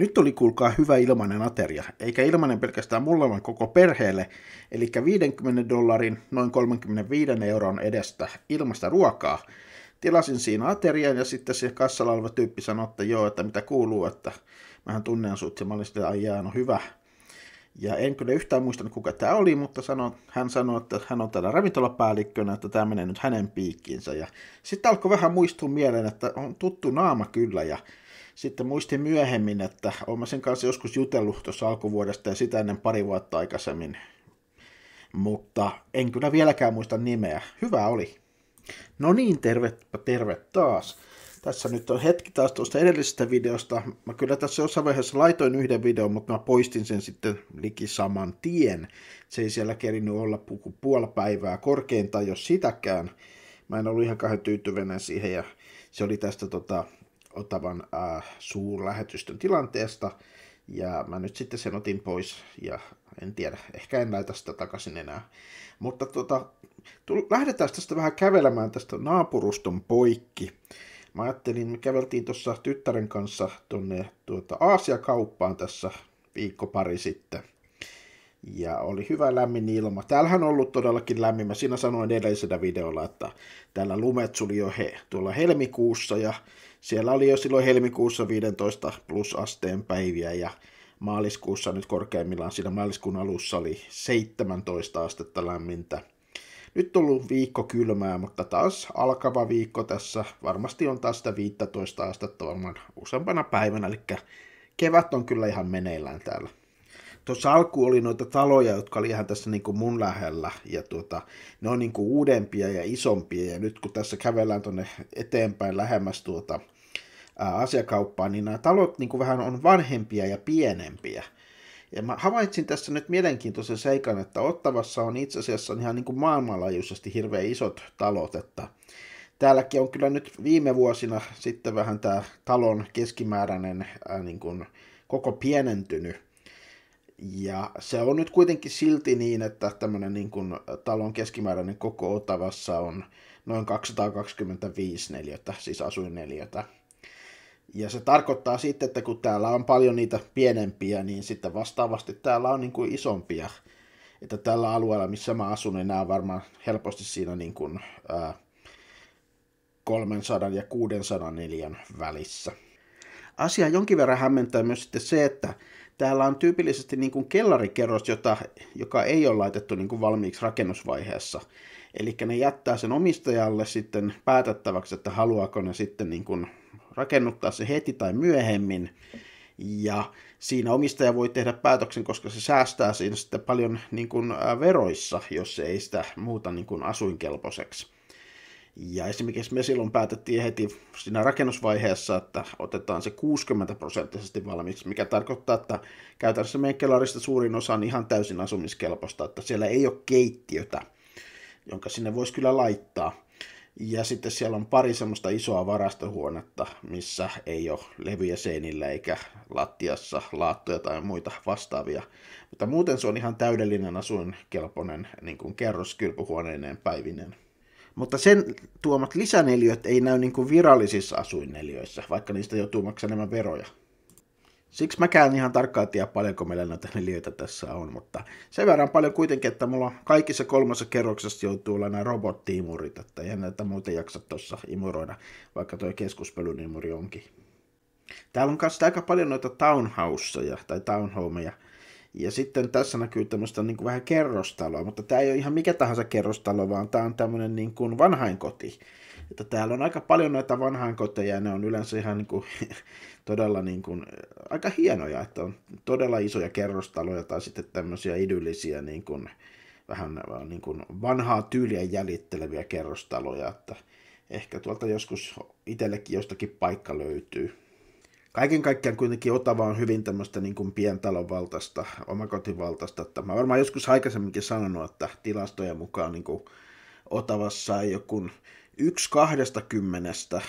Nyt oli kuulkaa hyvä ilmainen ateria, eikä ilmainen pelkästään mulle vaan koko perheelle, eli 50 dollarin, noin 35 euron edestä ilmasta ruokaa. Tilasin siinä aterian ja sitten se kassalla oleva tyyppi sanoi, että joo, että mitä kuuluu, että mähän tunnen sut ja mä olin sitten ai no hyvä. Ja en kyllä yhtään muistanut, kuka tämä oli, mutta sano, hän sanoi, että hän on täällä ravintolapäällikkönä, että tämä menee nyt hänen piikkiinsä. Ja sitten alkoi vähän muistua mieleen, että on tuttu naama kyllä ja sitten muistin myöhemmin, että olen sen kanssa joskus jutellut tuossa alkuvuodesta ja sitä ennen pari vuotta aikaisemmin. Mutta en kyllä vieläkään muista nimeä. Hyvä oli. No niin, terve, terve taas. Tässä nyt on hetki taas tuosta edellisestä videosta. Mä kyllä tässä jossain vaiheessa laitoin yhden videon, mutta mä poistin sen sitten liki saman tien. Se ei siellä kerinyt olla puku puoli päivää korkeinta, jos sitäkään. Mä en ollut ihan kahden tyytyväinen siihen ja se oli tästä tota, Otavan äh, suurlähetystön tilanteesta. Ja mä nyt sitten sen otin pois ja en tiedä, ehkä en laita sitä takaisin enää. Mutta tota, tull, lähdetään tästä vähän kävelemään tästä naapuruston poikki. Mä ajattelin, me käveltiin tuossa tyttären kanssa tuonne tuota Aasiakauppaan tässä viikko pari sitten – ja oli hyvä lämmin ilma. Täällähän on ollut todellakin lämmin. Mä siinä sanoin edellisellä videolla, että täällä lumet suli jo he, tuolla helmikuussa ja siellä oli jo silloin helmikuussa 15 plus asteen päiviä ja maaliskuussa nyt korkeimmillaan siinä maaliskuun alussa oli 17 astetta lämmintä. Nyt on ollut viikko kylmää, mutta taas alkava viikko tässä. Varmasti on taas sitä 15 astetta varmaan useampana päivänä, eli kevät on kyllä ihan meneillään täällä tuossa alkuun oli noita taloja, jotka oli ihan tässä niin kuin mun lähellä, ja tuota, ne on niin kuin uudempia ja isompia, ja nyt kun tässä kävellään tuonne eteenpäin lähemmäs tuota, ää, asiakauppaa, niin nämä talot niin kuin vähän on vanhempia ja pienempiä. Ja mä havaitsin tässä nyt mielenkiintoisen seikan, että Ottavassa on itse asiassa ihan niin kuin maailmanlaajuisesti hirveän isot talot, että täälläkin on kyllä nyt viime vuosina sitten vähän tämä talon keskimääräinen ää, niin kuin koko pienentynyt, ja se on nyt kuitenkin silti niin, että tämmöinen niin kuin talon keskimääräinen koko Otavassa on noin 225 neliötä, siis asuinneliötä. Ja se tarkoittaa sitten, että kun täällä on paljon niitä pienempiä, niin sitten vastaavasti täällä on niin kuin isompia. Että tällä alueella, missä mä asun, niin nämä on varmaan helposti siinä niin kuin, ää, 300 ja 600 neliön välissä. Asia jonkin verran hämmentää myös sitten se, että täällä on tyypillisesti niin kuin kellarikerros, jota, joka ei ole laitettu niin kuin valmiiksi rakennusvaiheessa. Eli ne jättää sen omistajalle sitten päätettäväksi, että haluaako ne sitten niin kuin rakennuttaa se heti tai myöhemmin. Ja siinä omistaja voi tehdä päätöksen, koska se säästää siinä sitten paljon niin kuin veroissa, jos se ei sitä muuta niin kuin asuinkelpoiseksi. Ja esimerkiksi me silloin päätettiin heti siinä rakennusvaiheessa, että otetaan se 60 prosenttisesti valmiiksi, mikä tarkoittaa, että käytännössä meidän kelarista suurin osa on ihan täysin asumiskelpoista, että siellä ei ole keittiötä, jonka sinne voisi kyllä laittaa. Ja sitten siellä on pari semmoista isoa varastohuonetta, missä ei ole levyjä seinillä eikä lattiassa laattoja tai muita vastaavia. Mutta muuten se on ihan täydellinen asuinkelpoinen niin kuin kerros kylpyhuoneineen päivinen. Mutta sen tuomat lisäneliöt ei näy niin kuin virallisissa asuinneliöissä, vaikka niistä joutuu maksamaan veroja. Siksi käyn ihan tarkkaan tiedä paljonko meillä näitä neliöitä tässä on, mutta sen verran paljon kuitenkin, että mulla kaikissa kolmessa kerroksessa joutuu olla nämä robottiimurit, että eihän näitä muuten jaksa tuossa imuroida, vaikka tuo keskuspelun imuri onkin. Täällä on kanssa aika paljon noita townhouseja tai townhomeja, ja sitten tässä näkyy tämmöistä niin kuin vähän kerrostaloa, mutta tämä ei ole ihan mikä tahansa kerrostalo, vaan tämä on tämmöinen niin kuin vanhainkoti. Että täällä on aika paljon näitä vanhainkoteja ja ne on yleensä ihan niin kuin, todella niin kuin, aika hienoja, että on todella isoja kerrostaloja tai sitten tämmöisiä idyllisiä niin kuin, vähän niin kuin vanhaa tyyliä jäljitteleviä kerrostaloja, että ehkä tuolta joskus itsellekin jostakin paikka löytyy kaiken kaikkiaan kuitenkin Otava on hyvin tämmöistä niin kuin pientalon valtaista, omakotivaltaista. Että mä varmaan joskus aikaisemminkin sanonut, että tilastojen mukaan niin kuin Otavassa ei joku yksi kahdesta kymmenestä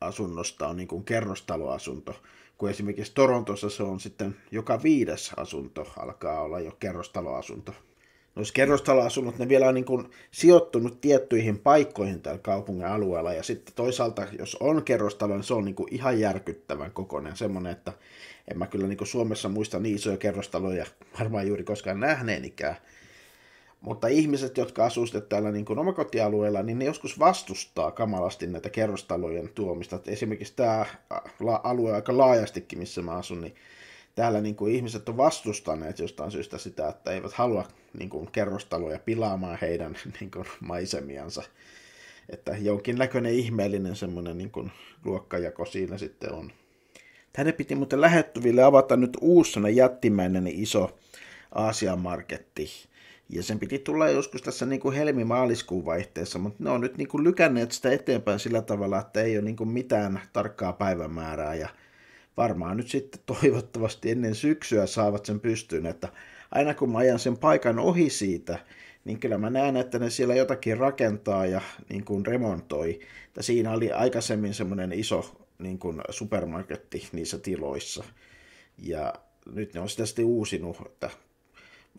asunnosta on niin kuin kerrostaloasunto, kun esimerkiksi Torontossa se on sitten joka viides asunto alkaa olla jo kerrostaloasunto noissa kerrostaloasunnot, ne vielä on niin kuin sijoittunut tiettyihin paikkoihin täällä kaupungin alueella. Ja sitten toisaalta, jos on kerrostalo, niin se on niin kuin ihan järkyttävän kokoinen. Semmoinen, että en mä kyllä niin kuin Suomessa muista niin isoja kerrostaloja varmaan juuri koskaan nähneenikään. Mutta ihmiset, jotka asuu täällä niin kuin omakotialueella, niin ne joskus vastustaa kamalasti näitä kerrostalojen tuomista. Et esimerkiksi tämä alue aika laajastikin, missä mä asun, niin täällä niin kuin ihmiset on vastustaneet jostain syystä sitä, että eivät halua niin kuin kerrostaloja pilaamaan heidän niin kuin maisemiansa. Että jonkinnäköinen ihmeellinen semmoinen niin kuin luokkajako siinä sitten on. Tänne piti muuten lähettyville avata nyt uusi jättimäinen iso Aasian marketti. Ja sen piti tulla joskus tässä niin kuin helmi-maaliskuun vaihteessa, mutta ne on nyt niin kuin lykänneet sitä eteenpäin sillä tavalla, että ei ole niin kuin mitään tarkkaa päivämäärää ja varmaan nyt sitten toivottavasti ennen syksyä saavat sen pystyyn, että aina kun mä ajan sen paikan ohi siitä, niin kyllä mä näen, että ne siellä jotakin rakentaa ja niin kuin remontoi. Että siinä oli aikaisemmin semmoinen iso niin kuin supermarketti niissä tiloissa. Ja nyt ne on sitä sitten uusinut, että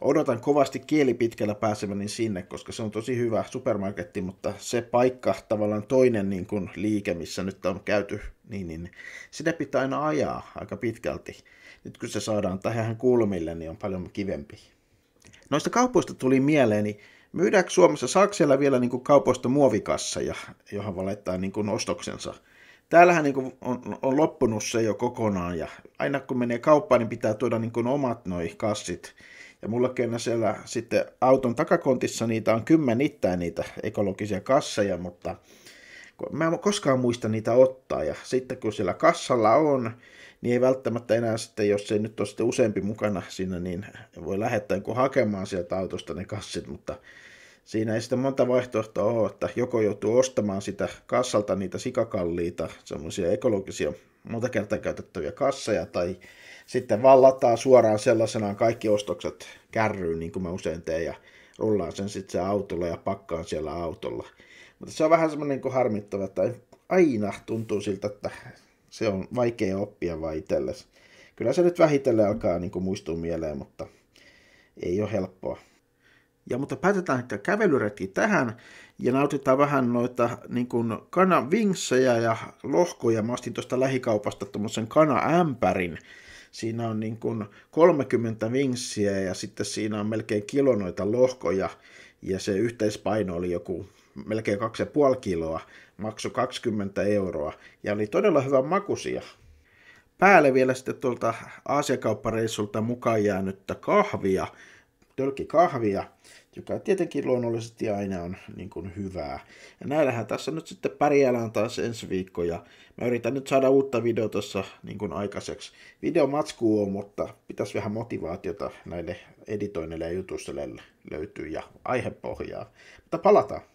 odotan kovasti kieli pitkällä pääsemäni sinne, koska se on tosi hyvä supermarketti, mutta se paikka, tavallaan toinen niin kuin liike, missä nyt on käyty niin, niin sitä pitää aina ajaa aika pitkälti. Nyt kun se saadaan tähän kulmille, niin on paljon kivempi. Noista kaupoista tuli mieleeni, niin myydäänkö Suomessa Saksella vielä niin kuin kaupoista muovikassa johon voi laittaa niin kuin ostoksensa? Täällähän niin kuin on, on loppunut se jo kokonaan ja aina kun menee kauppaan, niin pitää tuoda niin kuin omat noi kassit. Ja mulla on siellä sitten auton takakontissa niitä on kymmenittäin niitä ekologisia kasseja, mutta Mä en koskaan muista niitä ottaa, ja sitten kun siellä kassalla on, niin ei välttämättä enää sitten, jos ei nyt ole sitten useampi mukana siinä, niin voi lähettää kun hakemaan sieltä autosta ne kassit, mutta siinä ei sitten monta vaihtoehtoa ole, että joko joutuu ostamaan sitä kassalta niitä sikakalliita, semmoisia ekologisia, monta kertaa käytettäviä kasseja, tai sitten vallataan suoraan sellaisenaan kaikki ostokset kärryyn, niin kuin mä usein teen, ja rullaan sen sitten se autolla ja pakkaan siellä autolla. Mutta se on vähän semmoinen niin harmittava, että aina tuntuu siltä, että se on vaikea oppia vai itsellesi. Kyllä se nyt vähitellen alkaa niin muistua mieleen, mutta ei ole helppoa. Ja mutta päätetään että kävelyretki tähän ja nautitaan vähän noita niin kuin kanavinksejä ja lohkoja. Mä ostin tuosta lähikaupasta tuommoisen kanaämpärin. Siinä on niin kuin 30 vinksiä ja sitten siinä on melkein kilo noita lohkoja ja se yhteispaino oli joku melkein 2,5 kiloa, maksoi 20 euroa ja oli todella hyvä makusia. Päälle vielä sitten tuolta Aasiakauppareissulta mukaan jäänyttä kahvia, kahvia, joka tietenkin luonnollisesti aina on niin kuin hyvää. Ja näillähän tässä nyt sitten pärjäällään taas ensi viikko ja mä yritän nyt saada uutta videota tuossa niin kuin aikaiseksi. Video matskuu on, mutta pitäisi vähän motivaatiota näille editoinnille ja jutusteille löytyy ja aihepohjaa. Mutta palataan!